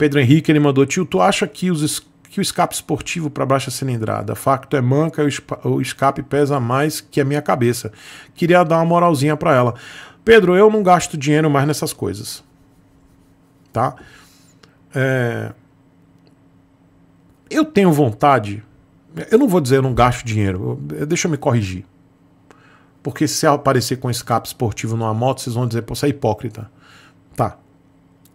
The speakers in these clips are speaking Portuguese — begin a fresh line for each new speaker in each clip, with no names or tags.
Pedro Henrique ele mandou: Tio, tu acha que, os, que o escape esportivo para baixa cilindrada? Facto é manca, o escape pesa mais que a minha cabeça. Queria dar uma moralzinha para ela. Pedro, eu não gasto dinheiro mais nessas coisas. Tá? É... Eu tenho vontade. Eu não vou dizer eu não gasto dinheiro. deixa eu me corrigir. Porque se aparecer com escape esportivo numa moto, vocês vão dizer, pô, você é hipócrita. Tá,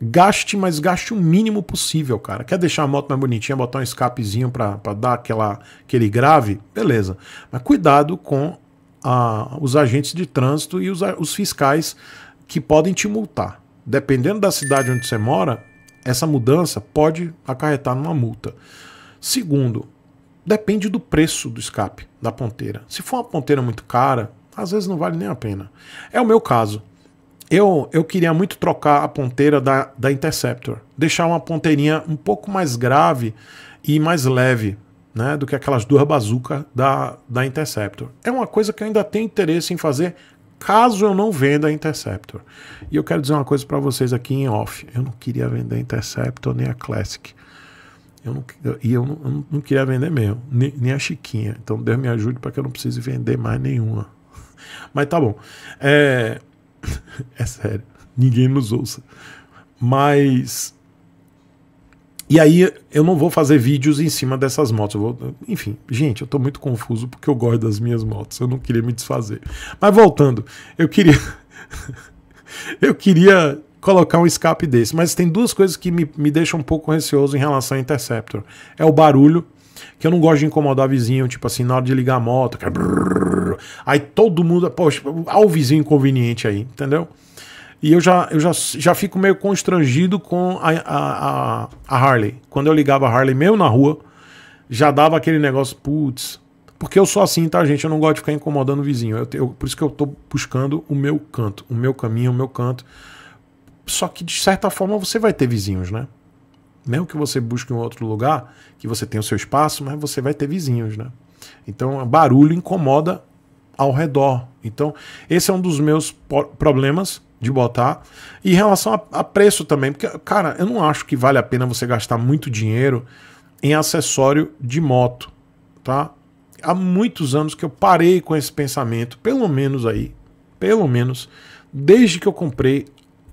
Gaste, mas gaste o mínimo possível, cara. Quer deixar a moto mais bonitinha, botar um escapezinho para dar aquela, aquele grave? Beleza. Mas cuidado com a, ah, os agentes de trânsito e os, os fiscais que podem te multar. Dependendo da cidade onde você mora, essa mudança pode acarretar numa multa. Segundo, depende do preço do escape da ponteira. Se for uma ponteira muito cara, às vezes não vale nem a pena. É o meu caso eu, eu queria muito trocar a ponteira da, da Interceptor, deixar uma ponteirinha um pouco mais grave e mais leve né, do que aquelas duas bazucas da, da Interceptor. É uma coisa que eu ainda tenho interesse em fazer caso eu não venda a Interceptor. E eu quero dizer uma coisa para vocês aqui em off: eu não queria vender a Interceptor nem a Classic. Eu não, e eu, não, eu não queria vender mesmo, nem, nem, a Chiquinha. Então Deus me ajude para que eu não precise vender mais nenhuma. Mas tá bom. É, É sério. Ninguém nos ouça. Mas. E aí, eu não vou fazer vídeos em cima dessas motos. Vou... Enfim, gente, eu tô muito confuso porque eu gosto das minhas motos. Eu não queria me desfazer. Mas voltando, eu queria. eu queria colocar um escape desse. Mas tem duas coisas que me, me deixam um pouco receoso em relação ao Interceptor: é o barulho que eu não gosto de incomodar vizinho, tipo assim, na hora de ligar a moto, é aí todo mundo, poxa, há o vizinho inconveniente aí, entendeu? E eu já, eu já, já fico meio constrangido com a, a, a Harley. Quando eu ligava a Harley meio na rua, já dava aquele negócio, putz, porque eu sou assim, tá, gente? Eu não gosto de ficar incomodando o vizinho. Eu, eu, por isso que eu tô buscando o meu canto, o meu caminho, o meu canto. Só que, de certa forma, você vai ter vizinhos, né? mesmo que você busque um outro lugar, que você tenha o seu espaço, mas você vai ter vizinhos, né? Então, barulho incomoda ao redor. Então, esse é um dos meus problemas de botar. E em relação a, a preço também, porque, cara, eu não acho que vale a pena você gastar muito dinheiro em acessório de moto, tá? Há muitos anos que eu parei com esse pensamento, pelo menos aí, pelo menos desde que eu comprei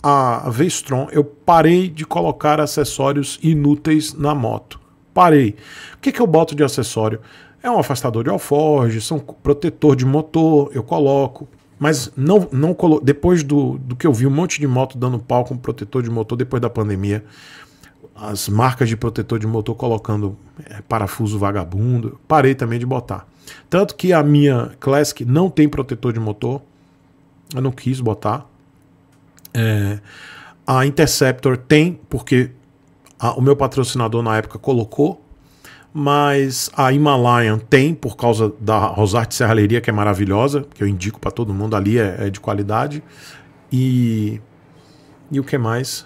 a Vestron, eu parei de colocar acessórios inúteis na moto. Parei. O que, que eu boto de acessório? É um afastador de alforge, são protetor de motor, eu coloco. Mas não, não colo... depois do, do que eu vi um monte de moto dando pau com protetor de motor depois da pandemia, as marcas de protetor de motor colocando é, parafuso vagabundo, parei também de botar. Tanto que a minha Classic não tem protetor de motor, eu não quis botar é, a Interceptor tem, porque a, o meu patrocinador na época colocou, mas a Himalayan tem, por causa da Rosarte Serralheria, que é maravilhosa, que eu indico para todo mundo ali, é, é, de qualidade. E. E o que mais?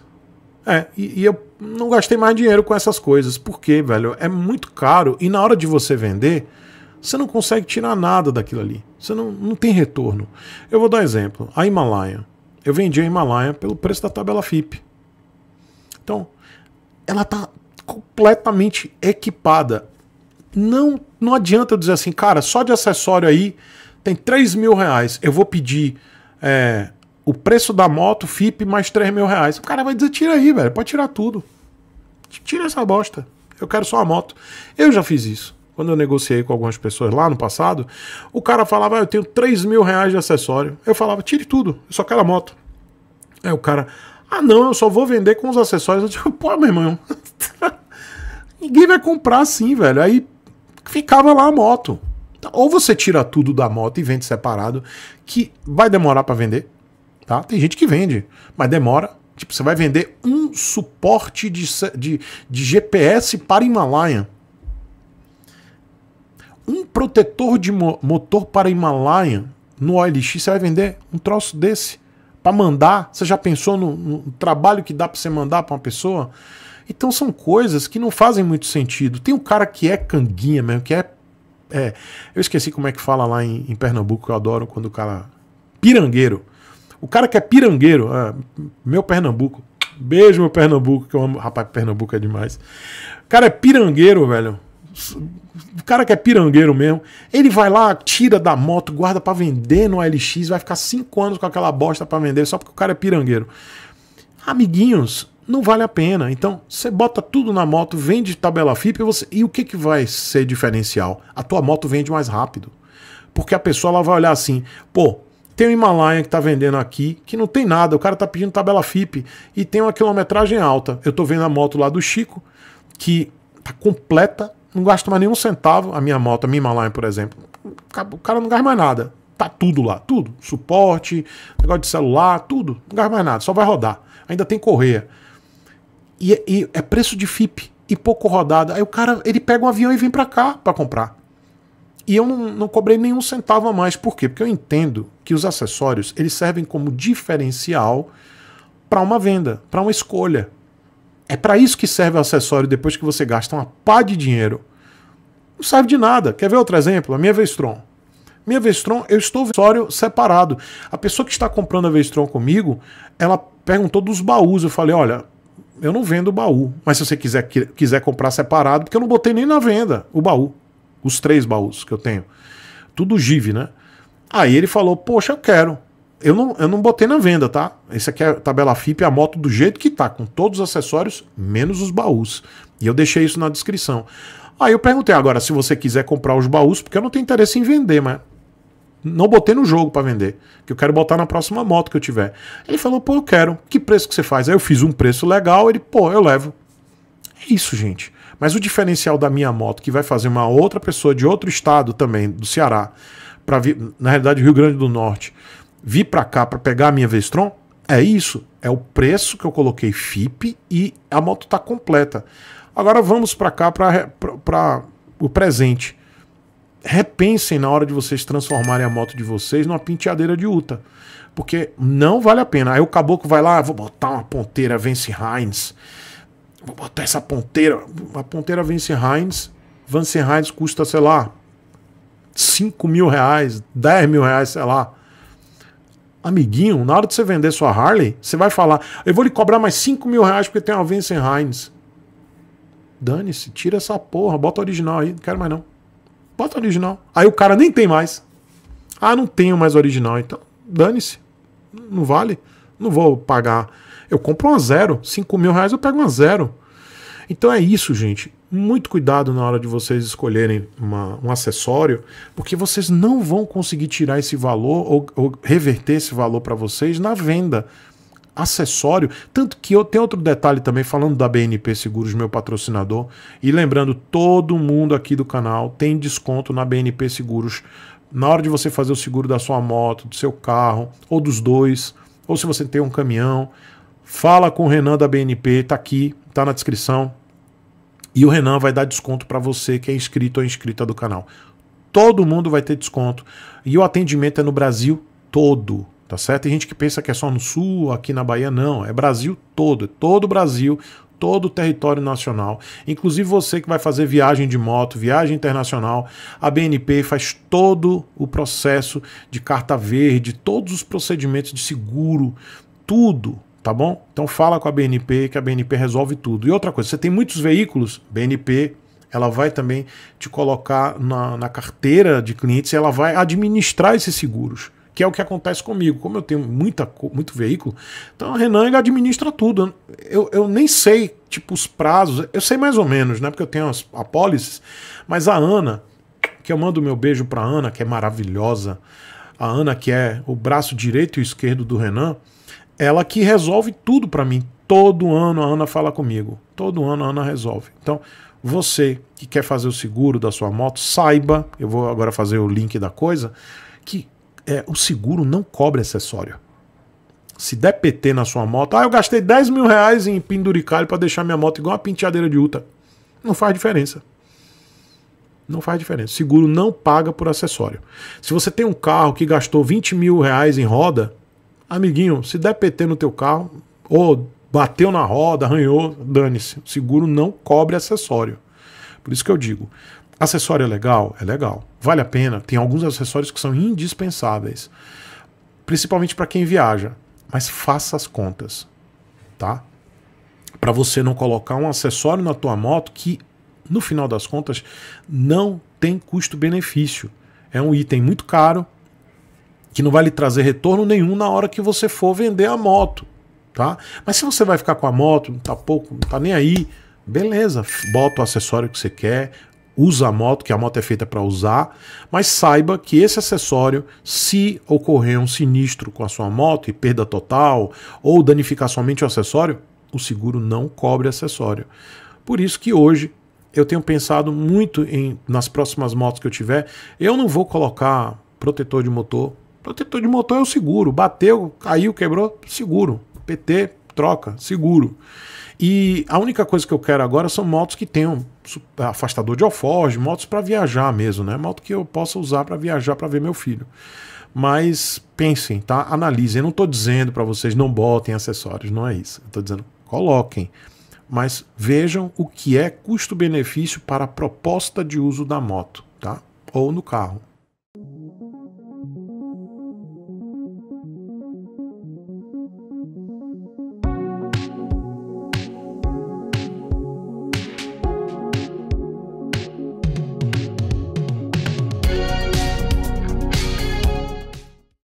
É, e, e eu não gastei mais dinheiro com essas coisas, porque, velho, é muito caro e na hora de você vender, você não consegue tirar nada daquilo ali. Você não, não tem retorno. Eu vou dar exemplo: a Himalayan eu vendi a Himalaia pelo preço da tabela FIP. Então, ela tá completamente equipada. Não, não adianta eu dizer assim, cara, só de acessório aí tem 3 mil reais. Eu vou pedir é, o preço da moto, FIP, mais 3 mil reais. O cara vai dizer, tira aí, velho, pode tirar tudo. Tira essa bosta. Eu quero só a moto. Eu já fiz isso quando eu negociei com algumas pessoas lá no passado, o cara falava, ah, eu tenho 3 mil reais de acessório. Eu falava, tire tudo, eu só quero a moto. Aí o cara, ah não, eu só vou vender com os acessórios. Eu digo, pô, meu irmão, ninguém vai comprar assim, velho. Aí ficava lá a moto. Então, ou você tira tudo da moto e vende separado, que vai demorar para vender, tá? Tem gente que vende, mas demora. Tipo, você vai vender um suporte de, de, de GPS para Himalaia. Um protetor de mo motor para Himalaia no OLX, você vai vender um troço desse para mandar? Você já pensou no, no trabalho que dá para você mandar para uma pessoa? Então são coisas que não fazem muito sentido. Tem um cara que é canguinha mesmo, que é. é eu esqueci como é que fala lá em, em Pernambuco, eu adoro quando o cara. Pirangueiro. O cara que é pirangueiro, é, meu Pernambuco. Beijo, meu Pernambuco, que eu amo. Rapaz, Pernambuco é demais. O cara é pirangueiro, velho o cara que é pirangueiro mesmo, ele vai lá, tira da moto, guarda para vender no LX, vai ficar cinco anos com aquela bosta para vender só porque o cara é pirangueiro. Amiguinhos, não vale a pena. Então, você bota tudo na moto, vende tabela FIP e, você... e o que, que vai ser diferencial? A tua moto vende mais rápido. Porque a pessoa ela vai olhar assim, pô, tem um Himalaia que tá vendendo aqui, que não tem nada, o cara tá pedindo tabela FIP e tem uma quilometragem alta. Eu tô vendo a moto lá do Chico, que tá completa, não gasto mais nenhum centavo. A minha moto, a minha Himalaia, por exemplo. O cara não gasta mais nada. Tá tudo lá, tudo. Suporte, negócio de celular, tudo. Não gasta mais nada, só vai rodar. Ainda tem correia. E, e é preço de FIP e pouco rodada. Aí o cara, ele pega um avião e vem para cá para comprar. E eu não, não, cobrei nenhum centavo a mais. Por quê? Porque eu entendo que os acessórios, eles servem como diferencial para uma venda, para uma escolha. É para isso que serve o acessório depois que você gasta uma pá de dinheiro. Não serve de nada. Quer ver outro exemplo? A minha Vestron. Minha Vestron, eu estou acessório separado. A pessoa que está comprando a Vestron comigo, ela perguntou dos baús. Eu falei, olha, eu não vendo baú, mas se você quiser, quiser comprar separado, porque eu não botei nem na venda o baú. Os três baús que eu tenho. Tudo GIV, né? Aí ele falou, poxa, eu quero. Eu não, eu não botei na venda, tá? Essa aqui é a tabela FIP, a moto do jeito que tá, com todos os acessórios, menos os baús. E eu deixei isso na descrição. Aí eu perguntei agora se você quiser comprar os baús, porque eu não tenho interesse em vender, mas não botei no jogo para vender, que eu quero botar na próxima moto que eu tiver. Ele falou, pô, eu quero. Que preço que você faz? Aí eu fiz um preço legal, ele, pô, eu levo. É isso, gente. Mas o diferencial da minha moto, que vai fazer uma outra pessoa de outro estado também, do Ceará, para na realidade Rio Grande do Norte, vir para cá para pegar a minha Vestron? É isso, é o preço que eu coloquei FIP e a moto está completa. Agora vamos para cá para o presente. Repensem na hora de vocês transformarem a moto de vocês numa penteadeira de Uta. Porque não vale a pena. Aí o caboclo vai lá, vou botar uma ponteira Vance Heinz. Vou botar essa ponteira. A ponteira Vance Heinz. Vance Heinz custa, sei lá, 5 mil reais, 10 mil reais, sei lá. Amiguinho, na hora de você vender sua Harley, você vai falar: eu vou lhe cobrar mais 5 mil reais porque tem uma Vincent Hines. Dane-se, tira essa porra, bota original aí, não quero mais não. Bota original. Aí o cara nem tem mais. Ah, não tenho mais original, então dane-se. Não vale. Não vou pagar. Eu compro uma zero. 5 mil reais eu pego uma zero. Então é isso, gente muito cuidado na hora de vocês escolherem uma, um acessório, porque vocês não vão conseguir tirar esse valor ou, ou reverter esse valor para vocês na venda. Acessório, tanto que eu tenho outro detalhe também falando da BNP Seguros, meu patrocinador, e lembrando, todo mundo aqui do canal tem desconto na BNP Seguros na hora de você fazer o seguro da sua moto, do seu carro, ou dos dois, ou se você tem um caminhão, fala com o Renan da BNP, tá aqui, tá na descrição, e o Renan vai dar desconto para você que é inscrito ou inscrita do canal. Todo mundo vai ter desconto. E o atendimento é no Brasil todo, tá certo? Tem gente que pensa que é só no Sul, aqui na Bahia, não. É Brasil todo, é todo o Brasil, todo o território nacional. Inclusive você que vai fazer viagem de moto, viagem internacional, a BNP faz todo o processo de carta verde, todos os procedimentos de seguro, tudo Tá bom? Então fala com a BNP que a BNP resolve tudo. E outra coisa, você tem muitos veículos, BNP ela vai também te colocar na, na carteira de clientes e ela vai administrar esses seguros, que é o que acontece comigo. Como eu tenho muita, muito veículo, então a Renan ele administra tudo. Eu, eu nem sei, tipo, os prazos, eu sei mais ou menos, né? Porque eu tenho as apólices, mas a Ana, que eu mando meu beijo para Ana, que é maravilhosa, a Ana, que é o braço direito e esquerdo do Renan ela que resolve tudo para mim. Todo ano a Ana fala comigo. Todo ano a Ana resolve. Então, você que quer fazer o seguro da sua moto, saiba, eu vou agora fazer o link da coisa, que é, o seguro não cobre acessório. Se der PT na sua moto, ah, eu gastei 10 mil reais em penduricalho para deixar minha moto igual uma penteadeira de uta. Não faz diferença. Não faz diferença. Seguro não paga por acessório. Se você tem um carro que gastou 20 mil reais em roda, Amiguinho, se der PT no teu carro, ou bateu na roda, arranhou, dane-se. O seguro não cobre acessório. Por isso que eu digo, acessório é legal? É legal. Vale a pena? Tem alguns acessórios que são indispensáveis, principalmente para quem viaja. Mas faça as contas, tá? Para você não colocar um acessório na tua moto que, no final das contas, não tem custo-benefício. É um item muito caro, que não vai lhe trazer retorno nenhum na hora que você for vender a moto, tá? Mas se você vai ficar com a moto, não tá pouco, não tá nem aí, beleza, bota o acessório que você quer, usa a moto, que a moto é feita para usar, mas saiba que esse acessório, se ocorrer um sinistro com a sua moto e perda total ou danificar somente o acessório, o seguro não cobre acessório. Por isso que hoje eu tenho pensado muito em nas próximas motos que eu tiver, eu não vou colocar protetor de motor Protetor de motor é o seguro. Bateu, caiu, quebrou, seguro. PT, troca, seguro. E a única coisa que eu quero agora são motos que tenham afastador de alforge, motos para viajar mesmo, né? Moto que eu possa usar para viajar para ver meu filho. Mas pensem, tá? Analisem. Eu não estou dizendo para vocês não botem acessórios, não é isso. Eu tô dizendo coloquem. Mas vejam o que é custo-benefício para a proposta de uso da moto, tá? Ou no carro.